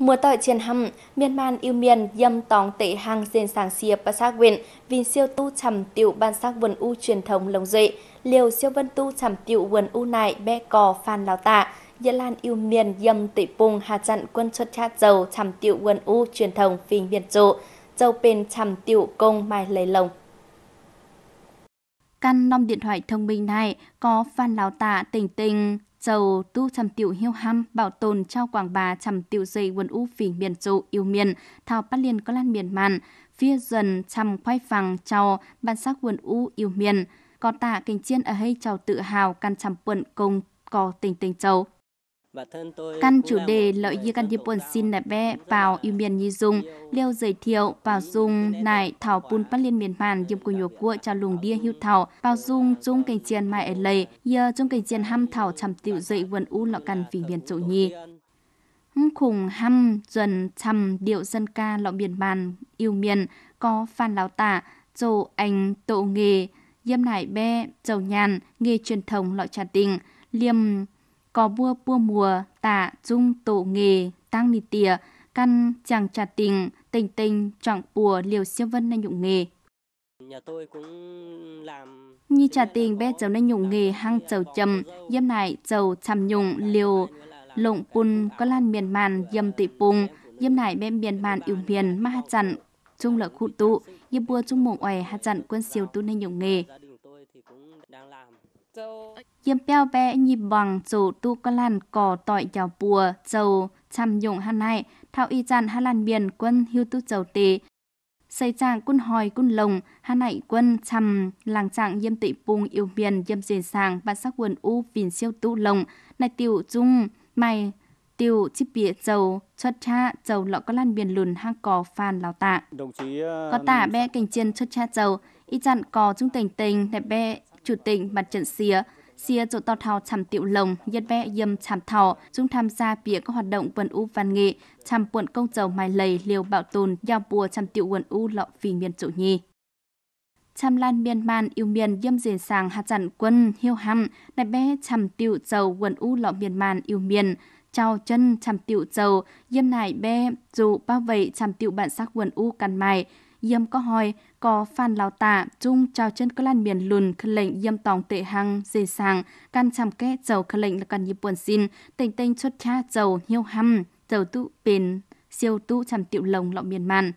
mưa tỏi triển hầm, miên man yêu miền dâm tòng tệ hàng dền sàng xìa và xác quyện, vì siêu tu trầm tiểu ban sắc vườn u truyền thống lồng dậy, liều siêu vân tu trầm tiểu vườn u này bè cò phan lào tạ, Nhật Lan yêu miền dâm tị pùng hà chặn quân chốt cha dầu trầm tiểu vườn u truyền thống phình miền trụ, dầu bền trầm tiểu công mai lấy lồng. Căn nông điện thoại thông minh này có phan lào tạ tình tình, châu tu chăm tiểu hiêu ham bảo tồn trao quảng bà chăm tiểu dây quân u phỉ miền trụ yêu miền thảo bắt liền có lan miền màn phía dần chăm khoai phẳng trao bản sắc quân u yêu miền có tạ kinh chiên ở hay trao tự hào căn chăm quận công có tình tình châu Căn chủ đề lợi như căn điệp quân xin nạp bè vào yêu miền như dùng, liêu giới thiệu vào dùng này thảo bùn bắt liên miền màn dùm của nhục cua cho lùng đia hưu thảo vào dùng chung cảnh chiên mai ở lầy, giờ chung cảnh chiên ham thảo trầm tiểu dậy vườn u lọ căn vì miền chủ nhi. Khủng hăm dần trầm điệu dân ca lọ miền màn yêu miền có phan lão tả, dồ anh tổ nghề, diêm nải bè, dầu nhàn, nghề truyền thống lọ trà tình, liêm có bua bua mùa tạ dung tổ nghề tăng nì tìa căn chàng trà tình tình tình trọng bùa liều siêu vân nên dụng nghề nhà tôi cũng làm như trà tình bé cháu nên nhung nghề hăng cháu trầm dâm này cháu chầm nhung liều lộng bùn có lan miền màn dâm tị bùng dâm này bé miền màn yêu miền ma hạt chặn chung lợi khu tụ như bua chung mộng oè hạt chặn quân siêu tu nên nhung nghề Yếm bèo bé nhị bằng chủ tu cơ lan cỏ tỏi chào bùa chầu chăm dụng hàn này thao y chan hà lan biển quân hưu tu chầu tề xây trang quân hòi quân lồng hà nại quân chăm làng trạng yêm tị bùng yêu miền yêm dền sàng bản sắc quần u vìn siêu tu lồng này tiểu dung mày tiêu chip bịa dầu xuất cha dầu lọ có lan biển lùn hang cỏ phàn lào tạ ờ, có tả be cảnh chiên xuất cha dầu y chặn cò trung tình tình đẹp be chủ tịch mặt trận xìa xìa chỗ tàu thao chăm tiệu lồng nhân vẽ dâm chăm thọ chúng tham gia việc các hoạt động vận u văn nghệ chăm quận công dầu mai lầy liều bảo tồn giao bùa chăm tiệu quận u lọ vì miền chủ nhi chăm lan miên man yêu miền dâm dền sàng hạt dặn quân hiêu hăm đại bé chăm tiệu dầu quần u lọ miền man yêu miền trao chân chăm tiệu dầu dâm nải bé dù bao vây chăm tiệu bản sắc quần u căn mài yếm có hỏi có phan lao tạ chung chào chân cơ lan miền lùn khân lệnh yếm tòng tệ hăng dề sàng căn chăm kẽ dầu khân lệnh là căn nhịp buồn xin tình tình chốt cha dầu hiêu hăm dầu tụ bền siêu tụ chằm tiệu lồng lọ miền màn